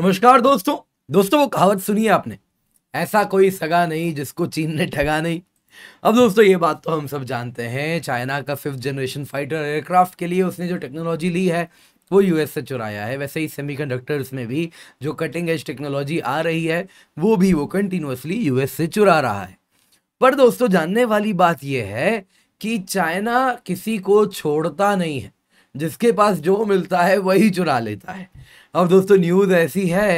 नमस्कार दोस्तों दोस्तों वो कहावत सुनी है आपने ऐसा कोई सगा नहीं जिसको चीन ने ठगा नहीं अब दोस्तों ये बात तो हम सब जानते हैं चाइना का फिफ्थ जनरेशन फाइटर एयरक्राफ्ट के लिए उसने जो टेक्नोलॉजी ली है वो यूएस से चुराया है वैसे ही सेमीकंडक्टर्स में भी जो कटिंग एज टेक्नोलॉजी आ रही है वो भी वो कंटिन्यूसली यूएस से चुरा रहा है पर दोस्तों जानने वाली बात यह है कि चाइना किसी को छोड़ता नहीं है जिसके पास जो मिलता है वही चुरा लेता है अब दोस्तों न्यूज़ ऐसी है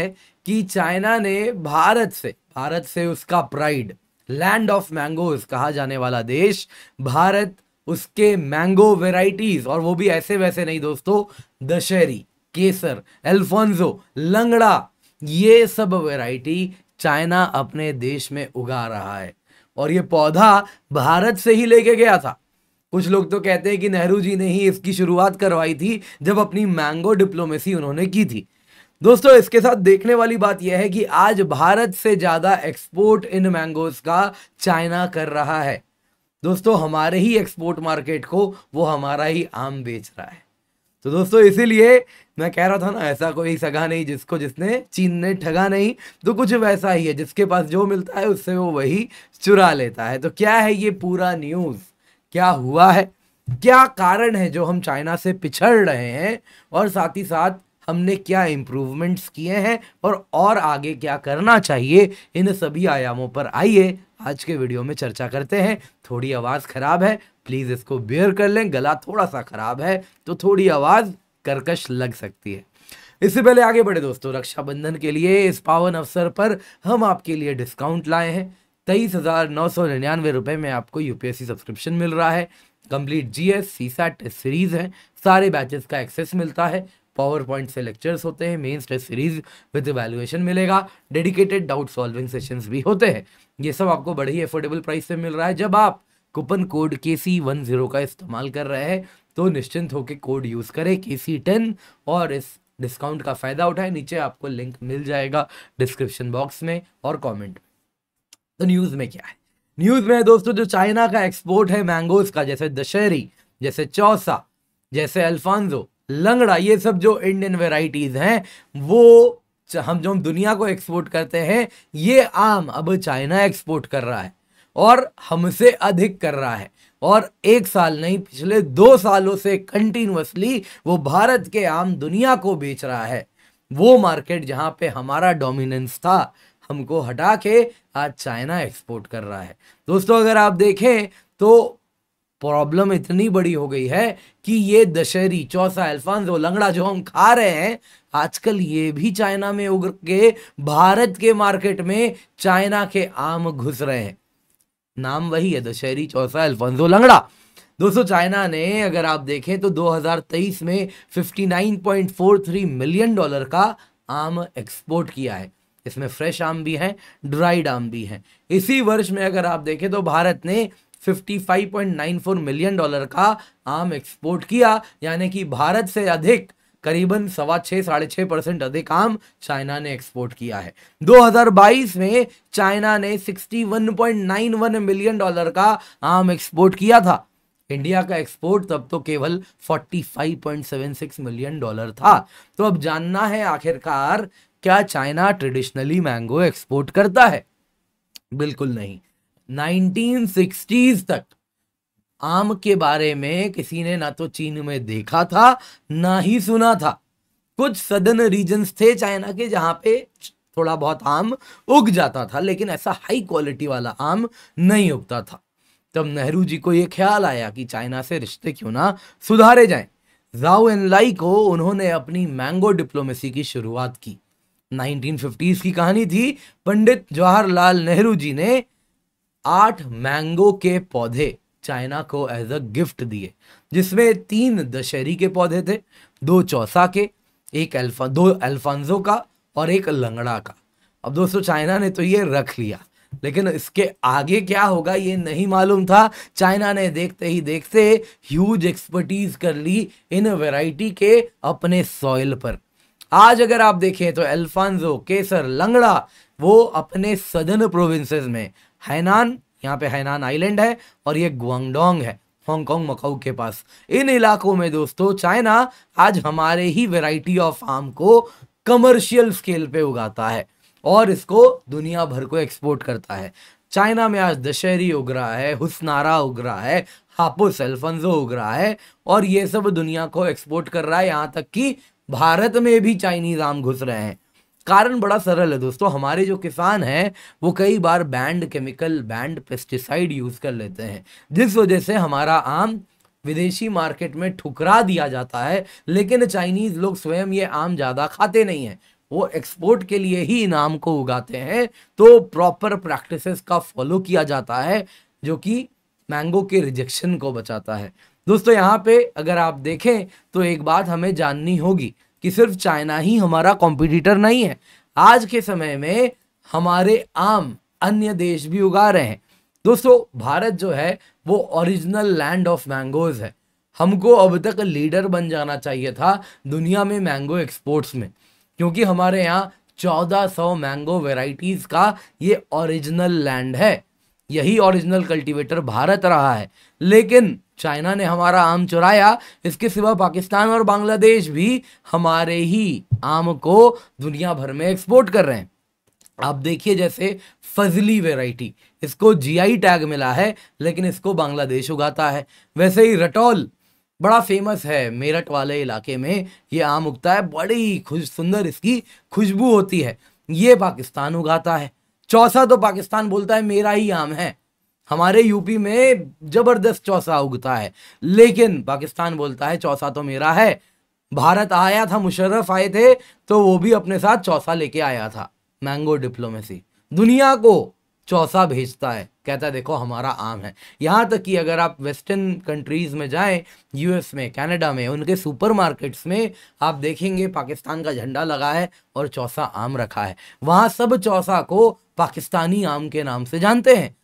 कि चाइना ने भारत से भारत से उसका प्राइड लैंड ऑफ मैंगोज कहा जाने वाला देश भारत उसके मैंगो वेराइटीज और वो भी ऐसे वैसे नहीं दोस्तों दशहरी केसर एल्फोन्जो लंगड़ा ये सब वेराइटी चाइना अपने देश में उगा रहा है और ये पौधा भारत से ही लेके गया था कुछ लोग तो कहते हैं कि नेहरू जी ने ही इसकी शुरुआत करवाई थी जब अपनी मैंगो डिप्लोमेसी उन्होंने की थी दोस्तों इसके साथ देखने वाली बात यह है कि आज भारत से ज़्यादा एक्सपोर्ट इन मैंगोज का चाइना कर रहा है दोस्तों हमारे ही एक्सपोर्ट मार्केट को वो हमारा ही आम बेच रहा है तो दोस्तों इसीलिए मैं कह रहा था ना ऐसा कोई सगा नहीं जिसको जिसने चीन ने ठगा नहीं तो कुछ वैसा ही है जिसके पास जो मिलता है उससे वो वही चुरा लेता है तो क्या है ये पूरा न्यूज़ क्या हुआ है क्या कारण है जो हम चाइना से पिछड़ रहे हैं और साथ ही साथ हमने क्या इम्प्रूवमेंट्स किए हैं और और आगे क्या करना चाहिए इन सभी आयामों पर आइए आज के वीडियो में चर्चा करते हैं थोड़ी आवाज़ ख़राब है प्लीज़ इसको बेयर कर लें गला थोड़ा सा ख़राब है तो थोड़ी आवाज़ करकश लग सकती है इससे पहले आगे बढ़े दोस्तों रक्षाबंधन के लिए इस पावन अवसर पर हम आपके लिए डिस्काउंट लाए हैं तेईस हज़ार नौ सौ निन्यानवे रुपये में आपको यूपीएससी सब्सक्रिप्शन मिल रहा है कंप्लीट जीएस सीसैट सीरीज़ है सारे बैचेस का एक्सेस मिलता है पावर पॉइंट से लेक्चर्स होते हैं main test series with evaluation मिलेगा डेडिकेटेड डाउट सॉल्विंग सेशंस भी होते हैं ये सब आपको बड़े ही अफोर्डेबल प्राइस पे मिल रहा है जब आप कूपन कोड के सी वन जीरो का इस्तेमाल कर रहे हैं तो निश्चिंत होकर कोड यूज़ करें के सी टेन और इस डिस्काउंट का फ़ायदा उठाएं नीचे आपको लिंक मिल जाएगा डिस्क्रिप्शन बॉक्स में और कमेंट में तो न्यूज़ में क्या है न्यूज़ में दोस्तों जो चाइना का एक्सपोर्ट है मैंगोज का जैसे दशहरी जैसे चौसा जैसे अल्फांजो लंगड़ा ये सब जो इंडियन वेराइटीज़ हैं वो हम जो हम दुनिया को एक्सपोर्ट करते हैं ये आम अब चाइना एक्सपोर्ट कर रहा है और हमसे अधिक कर रहा है और एक साल नहीं पिछले दो सालों से कंटिन्यूसली वो भारत के आम दुनिया को बेच रहा है वो मार्केट जहाँ पे हमारा डोमिनेंस था हमको हटा के आज चाइना एक्सपोर्ट कर रहा है दोस्तों अगर आप देखें तो प्रॉब्लम इतनी बड़ी हो गई है कि ये दशहरी चौसा अल्फांसो लंगड़ा जो हम खा रहे हैं आजकल ये भी चाइना में उग के भारत के मार्केट में चाइना के आम घुस रहे हैं नाम वही है दशहरी चौसा अल्फांसो लंगड़ा दोस्तों चाइना ने अगर आप देखें तो 2023 में 59.43 मिलियन डॉलर का आम एक्सपोर्ट किया है इसमें फ्रेश आम भी हैं ड्राइड आम भी हैं इसी वर्ष में अगर आप देखें तो भारत ने 55.94 मिलियन डॉलर का आम एक्सपोर्ट किया यानी कि भारत से अधिक करीबन सवा छः साढ़े छः परसेंट अधिक आम चाइना ने एक्सपोर्ट किया है 2022 में चाइना ने 61.91 मिलियन डॉलर का आम एक्सपोर्ट किया था इंडिया का एक्सपोर्ट तब तो केवल 45.76 मिलियन डॉलर था तो अब जानना है आखिरकार क्या चाइना ट्रेडिशनली मैंगो एक्सपोर्ट करता है बिल्कुल नहीं 1960s तक आम के बारे में किसी ने ना तो चीन में देखा था ना ही सुना था कुछ सदन रीजन्स थे चाइना के जहां पे थोड़ा बहुत आम उग जाता था लेकिन ऐसा हाई क्वालिटी वाला आम नहीं उगता था तब नेहरू जी को यह ख्याल आया कि चाइना से रिश्ते क्यों ना सुधारे जाएं जाओ एनलाई को उन्होंने अपनी मैंगो डिप्लोमेसी की शुरुआत की 1950s की कहानी थी पंडित जवाहरलाल नेहरू जी ने आठ मैंगो के पौधे चाइना को एज अ गिफ्ट दिए जिसमें तीन दशहरी के पौधे थे दो चौसा के एक अल्फा दो अल्फांजो का और एक लंगड़ा का अब दोस्तों चाइना ने तो ये रख लिया लेकिन इसके आगे क्या होगा ये नहीं मालूम था चाइना ने देखते ही देखते ह्यूज एक्सपर्टीज कर ली इन वैरायटी के अपने सॉइल पर आज अगर आप देखें तो एल्फानजो केसर लंगड़ा वो अपने सदन प्रोविंसेस में हैनान यहाँ पे हैनान आइलैंड है और ये गुआंगडोंग है हांगकॉन्ग मकाऊ के पास इन इलाकों में दोस्तों चाइना आज हमारे ही वेराइटी ऑफ आम को कमर्शियल स्केल पे उगाता है और इसको दुनिया भर को एक्सपोर्ट करता है चाइना में आज दशहरी उग रहा है हुसनारा उग रहा है हापुस एल्फनजो उग रहा है और ये सब दुनिया को एक्सपोर्ट कर रहा है यहाँ तक कि भारत में भी चाइनीज आम घुस रहे हैं कारण बड़ा सरल है दोस्तों हमारे जो किसान हैं वो कई बार banned chemical banned pesticide use कर लेते हैं जिस वजह से हमारा आम विदेशी मार्केट में ठुकरा दिया जाता है लेकिन चाइनीज़ लोग स्वयं ये आम ज़्यादा खाते नहीं हैं वो एक्सपोर्ट के लिए ही इन आम को उगाते हैं तो प्रॉपर प्रैक्टिसेस का फॉलो किया जाता है जो कि मैंगो के रिजेक्शन को बचाता है दोस्तों यहाँ पे अगर आप देखें तो एक बात हमें जाननी होगी कि सिर्फ चाइना ही हमारा कॉम्पिटिटर नहीं है आज के समय में हमारे आम अन्य देश भी उगा रहे हैं दोस्तों भारत जो है वो ओरिजिनल लैंड ऑफ मैंगोज़ है हमको अब तक लीडर बन जाना चाहिए था दुनिया में मैंगो एक्सपोर्ट्स में क्योंकि हमारे यहाँ चौदह सौ मैंगो वेराइटीज़ का ये ओरिजिनल लैंड है यही ओरिजिनल कल्टीवेटर भारत रहा है लेकिन चाइना ने हमारा आम चुराया इसके सिवा पाकिस्तान और बांग्लादेश भी हमारे ही आम को दुनिया भर में एक्सपोर्ट कर रहे हैं आप देखिए जैसे फजली वेराइटी इसको जीआई टैग मिला है लेकिन इसको बांग्लादेश उगाता है वैसे ही रटौल बड़ा फेमस है मेरठ वाले इलाके में ये आम उगता है बड़ी खुश सुंदर इसकी खुशबू होती है ये पाकिस्तान उगाता है चौथा तो पाकिस्तान बोलता है मेरा ही आम है हमारे यूपी में जबरदस्त चौसा उगता है लेकिन पाकिस्तान बोलता है चौसा तो मेरा है भारत आया था मुशर्रफ आए थे तो वो भी अपने साथ चौसा लेके आया था मैंगो डिप्लोमेसी दुनिया को चौसा भेजता है कहता है देखो हमारा आम है यहाँ तक कि अगर आप वेस्टर्न कंट्रीज़ में जाएं यूएस में कनाडा में उनके सुपरमार्केट्स में आप देखेंगे पाकिस्तान का झंडा लगा है और चौसा आम रखा है वहाँ सब चौसा को पाकिस्तानी आम के नाम से जानते हैं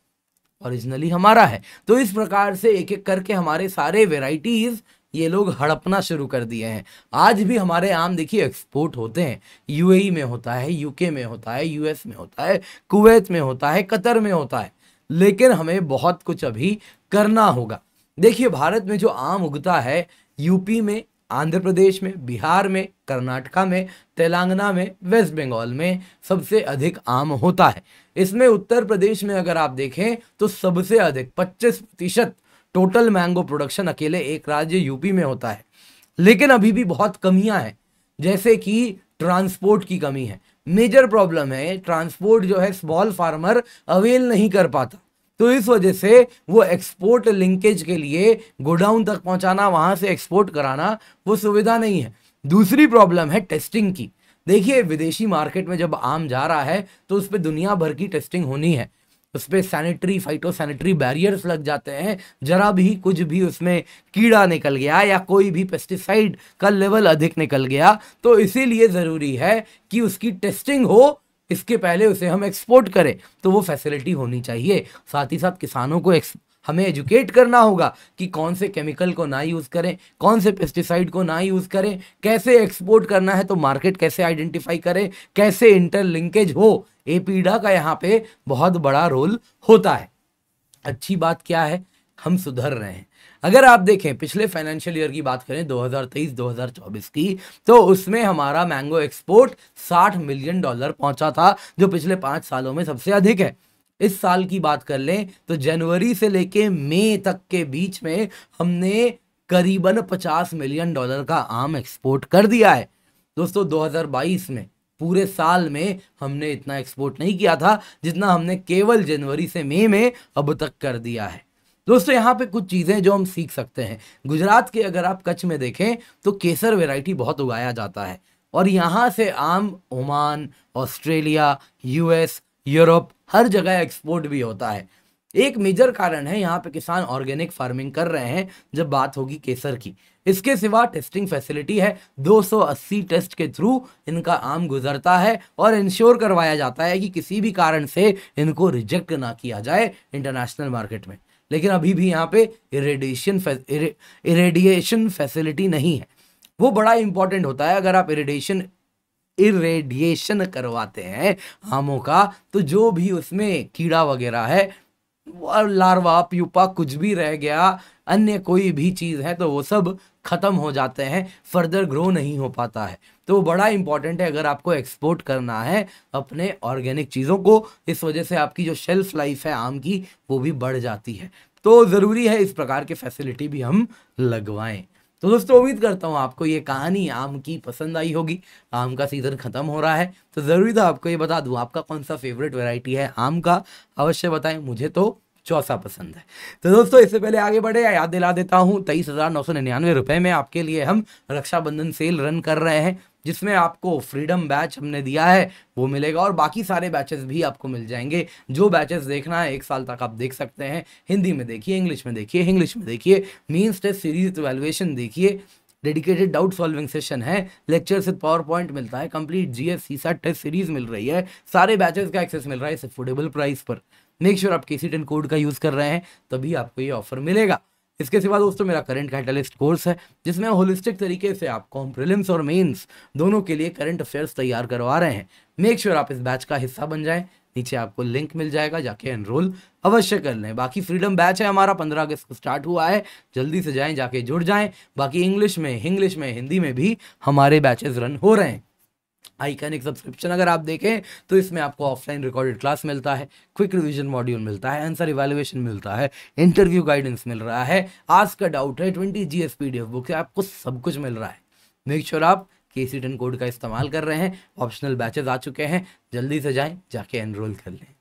ओरिजिनली हमारा है तो इस प्रकार से एक एक करके हमारे सारे वेराइटीज़ ये लोग हड़पना शुरू कर दिए हैं आज भी हमारे आम देखिए एक्सपोर्ट होते हैं यूएई e में होता है यूके में होता है यूएस में होता है कुवैत में होता है कतर में होता है लेकिन हमें बहुत कुछ अभी करना होगा देखिए भारत में जो आम उगता है यूपी में आंध्र प्रदेश में बिहार में कर्नाटका में तेलंगाना में वेस्ट बंगाल में सबसे अधिक आम होता है इसमें उत्तर प्रदेश में अगर आप देखें तो सबसे अधिक 25 प्रतिशत टोटल मैंगो प्रोडक्शन अकेले एक राज्य यूपी में होता है लेकिन अभी भी बहुत कमियां हैं जैसे कि ट्रांसपोर्ट की कमी है मेजर प्रॉब्लम है ट्रांसपोर्ट जो है स्मॉल फार्मर अवेल नहीं कर पाता तो इस वजह से वो एक्सपोर्ट लिंकेज के लिए गोडाउन तक पहुंचाना वहां से एक्सपोर्ट कराना वो सुविधा नहीं है दूसरी प्रॉब्लम है टेस्टिंग की देखिए विदेशी मार्केट में जब आम जा रहा है तो उस पर दुनिया भर की टेस्टिंग होनी है उस पर सैनिटरी फाइटो सैनिटरी बैरियर्स लग जाते हैं जरा भी कुछ भी उसमें कीड़ा निकल गया या कोई भी पेस्टिसाइड का लेवल अधिक निकल गया तो इसीलिए ज़रूरी है कि उसकी टेस्टिंग हो इसके पहले उसे हम एक्सपोर्ट करें तो वो फैसिलिटी होनी चाहिए साथ ही साथ किसानों को हमें एजुकेट करना होगा कि कौन से केमिकल को ना यूज़ करें कौन से पेस्टिसाइड को ना यूज़ करें कैसे एक्सपोर्ट करना है तो मार्केट कैसे आइडेंटिफाई करें कैसे इंटर लिंकेज हो एपीडा का यहाँ पे बहुत बड़ा रोल होता है अच्छी बात क्या है हम सुधर रहे हैं अगर आप देखें पिछले फाइनेंशियल ईयर की बात करें 2023-2024 की तो उसमें हमारा मैंगो एक्सपोर्ट 60 मिलियन डॉलर पहुंचा था जो पिछले पाँच सालों में सबसे अधिक है इस साल की बात कर लें तो जनवरी से लेके मई तक के बीच में हमने करीबन 50 मिलियन डॉलर का आम एक्सपोर्ट कर दिया है दोस्तों 2022 में पूरे साल में हमने इतना एक्सपोर्ट नहीं किया था जितना हमने केवल जनवरी से मई में अब तक कर दिया है दोस्तों यहाँ पे कुछ चीज़ें जो हम सीख सकते हैं गुजरात के अगर आप कच्छ में देखें तो केसर वेराइटी बहुत उगाया जाता है और यहाँ से आम ओमान ऑस्ट्रेलिया यूएस यूरोप हर जगह एक्सपोर्ट भी होता है एक मेजर कारण है यहाँ पे किसान ऑर्गेनिक फार्मिंग कर रहे हैं जब बात होगी केसर की इसके सिवा टेस्टिंग फैसिलिटी है 280 टेस्ट के थ्रू इनका आम गुजरता है और इंश्योर करवाया जाता है कि किसी भी कारण से इनको रिजेक्ट ना किया जाए इंटरनेशनल मार्केट में लेकिन अभी भी यहाँ पे इरेडिएशन इरेडिएशन फैसिलिटी नहीं है वो बड़ा इंपॉर्टेंट होता है अगर आप इरेडिएशन इरेडिएशन करवाते हैं आमों का तो जो भी उसमें कीड़ा वगैरह है लार्वा प्यूपा कुछ भी रह गया अन्य कोई भी चीज़ है तो वो सब ख़त्म हो जाते हैं फर्दर ग्रो नहीं हो पाता है तो बड़ा इंपॉर्टेंट है अगर आपको एक्सपोर्ट करना है अपने ऑर्गेनिक चीज़ों को इस वजह से आपकी जो शेल्फ लाइफ है आम की वो भी बढ़ जाती है तो ज़रूरी है इस प्रकार की फैसिलिटी भी हम लगवाएं तो दोस्तों उम्मीद करता हूँ आपको ये कहानी आम की पसंद आई होगी आम का सीज़न ख़त्म हो रहा है तो ज़रूरी था आपको ये बता दूँ आपका कौन सा फेवरेट वेराइटी है आम का अवश्य बताएं मुझे तो चौसा पसंद है तो दोस्तों इससे पहले आगे बढ़े याद दिला देता हूँ तेईस हज़ार नौ सौ निन्यानवे रुपये में आपके लिए हम रक्षाबंधन सेल रन कर रहे हैं जिसमें आपको फ्रीडम बैच हमने दिया है वो मिलेगा और बाकी सारे बैचेस भी आपको मिल जाएंगे जो बैचेस देखना है एक साल तक आप देख सकते हैं हिंदी में देखिए इंग्लिश में देखिए इंग्लिश में देखिए मीन्स टेस्ट सीरीज वैल्युएशन तो देखिए डेडिकेटेड डाउट सॉल्विंग सेशन है लेक्चर से पावर पॉइंट मिलता है कंप्लीट जीएस सीसा टेस्ट सीरीज मिल रही है सारे बैचेस का एक्सेस मिल रहा है इस अफोर्डेबल प्राइस पर मेक श्योर आप के सी टेन कोड का यूज़ कर रहे हैं तभी आपको ये ऑफर मिलेगा इसके सिवा दोस्तों मेरा करंट कैटलिस्ट कोर्स है जिसमें होलिस्टिक तरीके से आपको हम प्रिलिम्स और मेंस दोनों के लिए करंट अफेयर्स तैयार करवा रहे हैं मेक श्योर आप इस बैच का हिस्सा बन जाएं नीचे आपको लिंक मिल जाएगा जाके एनरोल अवश्य कर लें बाकी फ्रीडम बैच है हमारा पंद्रह अगस्त को स्टार्ट हुआ है जल्दी से जाएँ जाके जुड़ जाएँ बाकी इंग्लिश में इंग्लिश में हिंदी में भी हमारे बैचेज़ रन हो रहे हैं आइकनिक सब्सक्रिप्शन अगर आप देखें तो इसमें आपको ऑफलाइन रिकॉर्डेड क्लास मिलता है क्विक रिवीजन मॉड्यूल मिलता है आंसर इवेल्युएशन मिलता है इंटरव्यू गाइडेंस मिल रहा है आज का डाउट है twenty G S P D F book से आपको सब कुछ मिल रहा है मेक श्योर sure आप के सी टेन कोड का इस्तेमाल कर रहे हैं ऑप्शनल बैचेज आ चुके हैं जल्दी से जाएँ जाके एनरोल कर लें